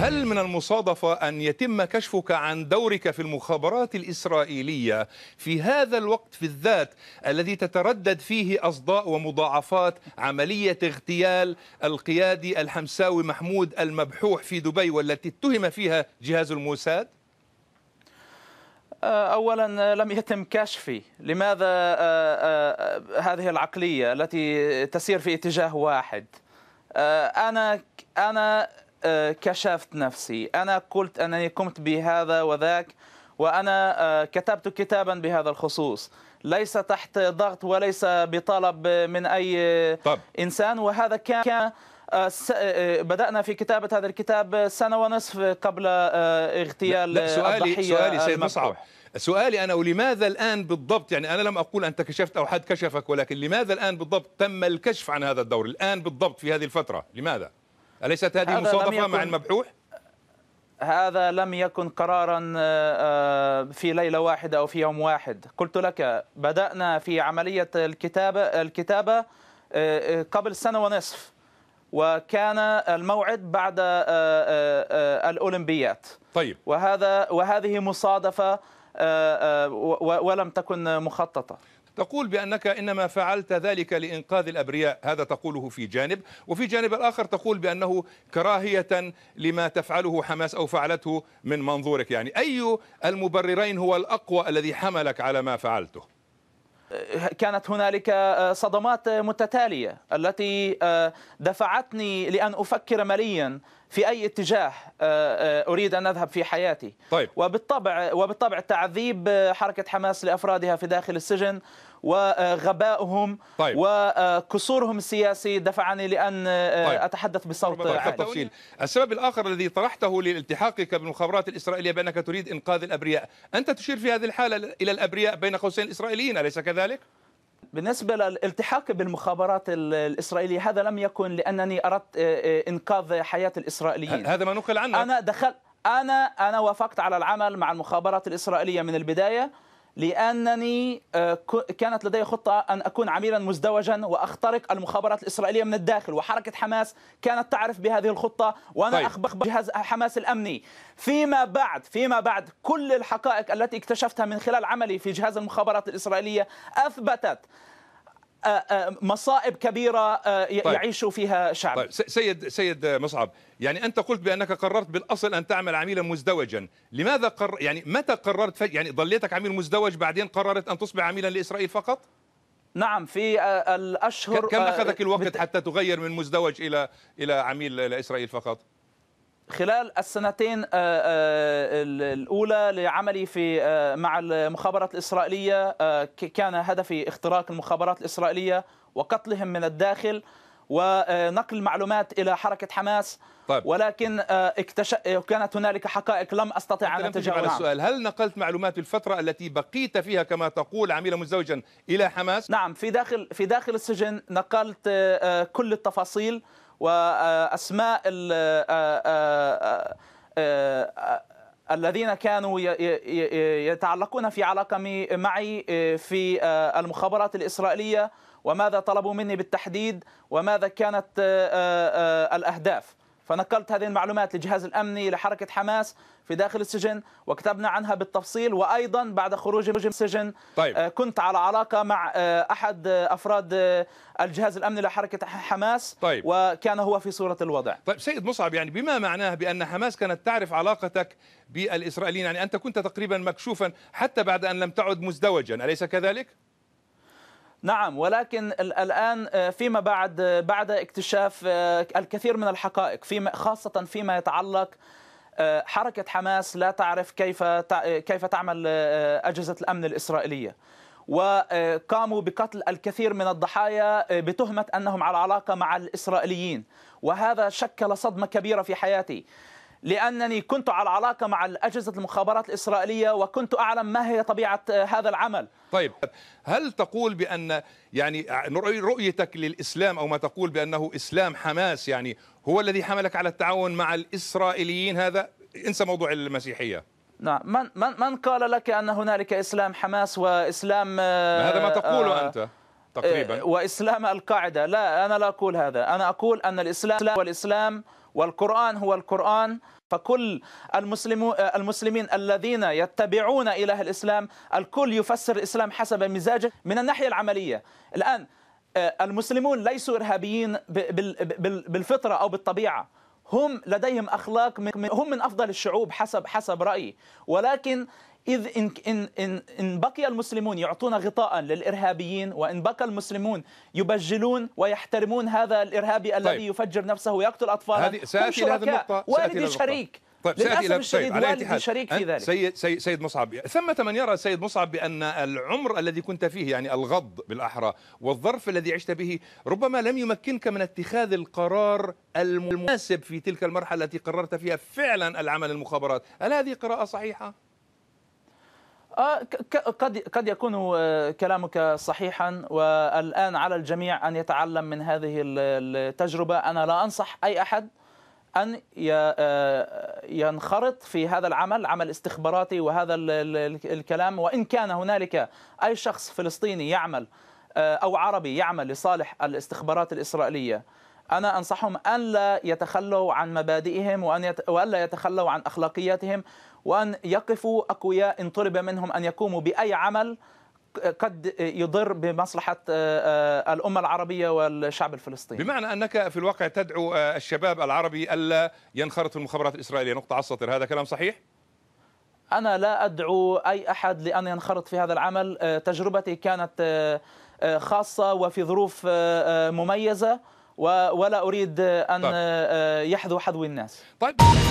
هل من المصادفة أن يتم كشفك عن دورك في المخابرات الإسرائيلية في هذا الوقت في الذات الذي تتردد فيه أصداء ومضاعفات عملية اغتيال القيادي الحمساوي محمود المبحوح في دبي والتي اتهم فيها جهاز الموساد؟ آه، اولا آه، لم يتم كشفي لماذا آه، هذه العقليه التي تسير في اتجاه واحد انا انا آه، كشفت نفسي أنا قلت أنني قمت بهذا وذاك وأنا آه، كتبت كتابا بهذا الخصوص ليس تحت ضغط وليس بطلب من أي طب. إنسان وهذا كان آه، بدأنا في كتابة هذا الكتاب سنة ونصف قبل اغتيال لا سؤالي الضحية سؤالي سيد مصعب سؤالي أنا ولماذا الآن بالضبط يعني أنا لم أقول أنت كشفت أو حد كشفك ولكن لماذا الآن بالضبط تم الكشف عن هذا الدور الآن بالضبط في هذه الفترة لماذا؟ أليست هذه مصادفة مع المبحوح؟ هذا لم يكن قرارا آه، آه، في ليلة واحدة أو في يوم واحد قلت لك بدأنا في عملية الكتابة, الكتابة آه، قبل سنة ونصف وكان الموعد بعد الأولمبيات طيب وهذا وهذه مصادفة ولم تكن مخططة تقول بأنك إنما فعلت ذلك لإنقاذ الأبرياء هذا تقوله في جانب وفي جانب الآخر تقول بأنه كراهية لما تفعله حماس أو فعلته من منظورك يعني أي المبررين هو الأقوى الذي حملك على ما فعلته كانت هنالك آه، صدمات متتالية التي آه، دفعتني لأن أفكر مليا في أي اتجاه آه، أريد أن أذهب في حياتي طيب. وبالطبع, وبالطبع تعذيب حركة حماس لأفرادها في داخل السجن وغبائهم طيب. وقصورهم السياسي دفعني لأن آه، طيب. أتحدث بصوت عالي طيب. السبب الآخر الذي طرحته لالتحاقك بالمخابرات الإسرائيلية بأنك تريد إنقاذ الأبرياء أنت تشير في هذه الحالة إلى الأبرياء بين قوسين الإسرائيليين أليس كذلك؟ بالنسبة للالتحاق بالمخابرات الإسرائيلية هذا لم يكن لأنني أردت آه، آه، إنقاذ حياة الإسرائيليين هذا ما نقل عنك أنا دخل أنا أنا وافقت على العمل مع المخابرات الإسرائيلية من البداية لأنني آه، كانت لدي خطة أن أكون عميلا مزدوجا وأخترق المخابرات الإسرائيلية من الداخل وحركة حماس كانت تعرف بهذه الخطة وأنا طيب. أخبخ جهاز حماس الأمني فيما بعد فيما بعد كل الحقائق التي اكتشفتها من خلال عملي في جهاز المخابرات الإسرائيلية أثبتت آه، آه، مصائب كبيرة آه، طيب. يعيش فيها شعب طيب. سيد, سيد مصعب يعني أنت قلت بأنك قررت بالأصل أن تعمل عميلا مزدوجا لماذا قر... يعني متى قررت يعني ضليتك عميل مزدوج بعدين قررت أن تصبح عميلا لإسرائيل فقط؟ نعم في الأشهر كم أخذك الوقت حتى تغير من مزدوج إلى إلى عميل لإسرائيل فقط؟ خلال السنتين آه، آه، الأولى لعملي في آه، مع المخابرات الإسرائيلية كان هدفي اختراق المخابرات الإسرائيلية وقتلهم من الداخل ونقل المعلومات الى حركه حماس طيب. ولكن اكتش... كانت هنالك حقائق لم استطع ان اتجاوزها السؤال هل نقلت معلومات الفترة التي بقيت فيها كما تقول عميلا مزدوجا الى حماس نعم في داخل في داخل السجن نقلت كل التفاصيل واسماء آه، آه، آه، الذين كانوا يتعلقون في علاقه معي في المخابرات الاسرائيليه وماذا طلبوا مني بالتحديد وماذا كانت الاهداف فنقلت هذه المعلومات للجهاز الامني لحركه حماس في داخل السجن وكتبنا عنها بالتفصيل وايضا بعد خروجي من السجن طيب. آه، كنت على علاقه مع آه، احد آه، افراد الجهاز الامني لحركه حماس طيب. وكان هو في صوره الوضع طيب سيد مصعب يعني بما معناه بان حماس كانت تعرف علاقتك بالاسرائيليين يعني انت كنت تقريبا مكشوفا حتى بعد ان لم تعد مزدوجا اليس كذلك نعم ولكن الآن آه، فيما بعد آه، بعد اكتشاف آه، الكثير من الحقائق فيما خاصة فيما يتعلق حركة حماس لا تعرف كيف كيف تعمل أجهزة الأمن الإسرائيلية وقاموا بقتل الكثير من الضحايا بتهمة أنهم على علاقة مع الإسرائيليين وهذا شكل صدمة كبيرة في حياتي لأنني كنت على علاقة مع أجهزة المخابرات الإسرائيلية وكنت أعلم ما هي طبيعة آه، هذا العمل طيب هل تقول بأن يعني رؤيتك للإسلام أو ما تقول بأنه إسلام حماس يعني هو الذي حملك على التعاون مع الإسرائيليين هذا انسى موضوع المسيحية نعم من من من قال لك ان هنالك اسلام حماس واسلام آه، ما هذا ما تقوله انت آه، تقريبا واسلام القاعده لا انا لا اقول هذا انا اقول ان الاسلام والاسلام والقرآن هو القرآن فكل المسلمين الذين يتبعون إله الإسلام الكل يفسر الإسلام حسب مزاجه من الناحية العملية الآن آه، المسلمون ليسوا إرهابيين بالفطرة أو بالطبيعة هم لديهم أخلاق هم من أفضل الشعوب حسب حسب رأيي ولكن إذ إن, إن, إن, إن بقي المسلمون يعطون غطاء للإرهابيين وإن بقى المسلمون يبجلون ويحترمون هذا الإرهابي طيب. الذي يفجر نفسه ويقتل أطفاله هذه سأتي لهذه النقطة والدي شريك طيب سياتي الى طيب، الشديد طيب والدي شريك في ذلك سيد, سيد, سيد مصعب ثمة من يرى سيد مصعب بأن العمر الذي كنت فيه يعني الغض بالأحرى والظرف الذي عشت به ربما لم يمكنك من اتخاذ القرار المناسب في تلك المرحلة التي قررت فيها فعلا العمل المخابرات هل هذه قراءة صحيحة؟ آه، قد قد يكون آه، كلامك صحيحا والان على الجميع ان يتعلم من هذه التجربه انا لا انصح اي احد ان آه، ينخرط في هذا العمل عمل استخباراتي وهذا الكلام وان كان هنالك اي شخص فلسطيني يعمل او عربي يعمل لصالح الاستخبارات الاسرائيليه أنا أنصحهم ألا يتخلوا عن مبادئهم وأن يت... وألا يتخلوا عن أخلاقياتهم وأن يقفوا أقوياء إن طلب منهم أن يقوموا بأي عمل قد يضر بمصلحة آه، آه، الأمة العربية والشعب الفلسطيني بمعنى أنك في الواقع تدعو آه، الشباب العربي ألا ينخرط في المخابرات الإسرائيلية نقطة على السطر هذا كلام صحيح؟ أنا لا أدعو أي أحد لأن ينخرط في هذا العمل تجربتي كانت خاصة وفي ظروف مميزة ولا اريد ان طيب. آه، يحذو حذو الناس طيب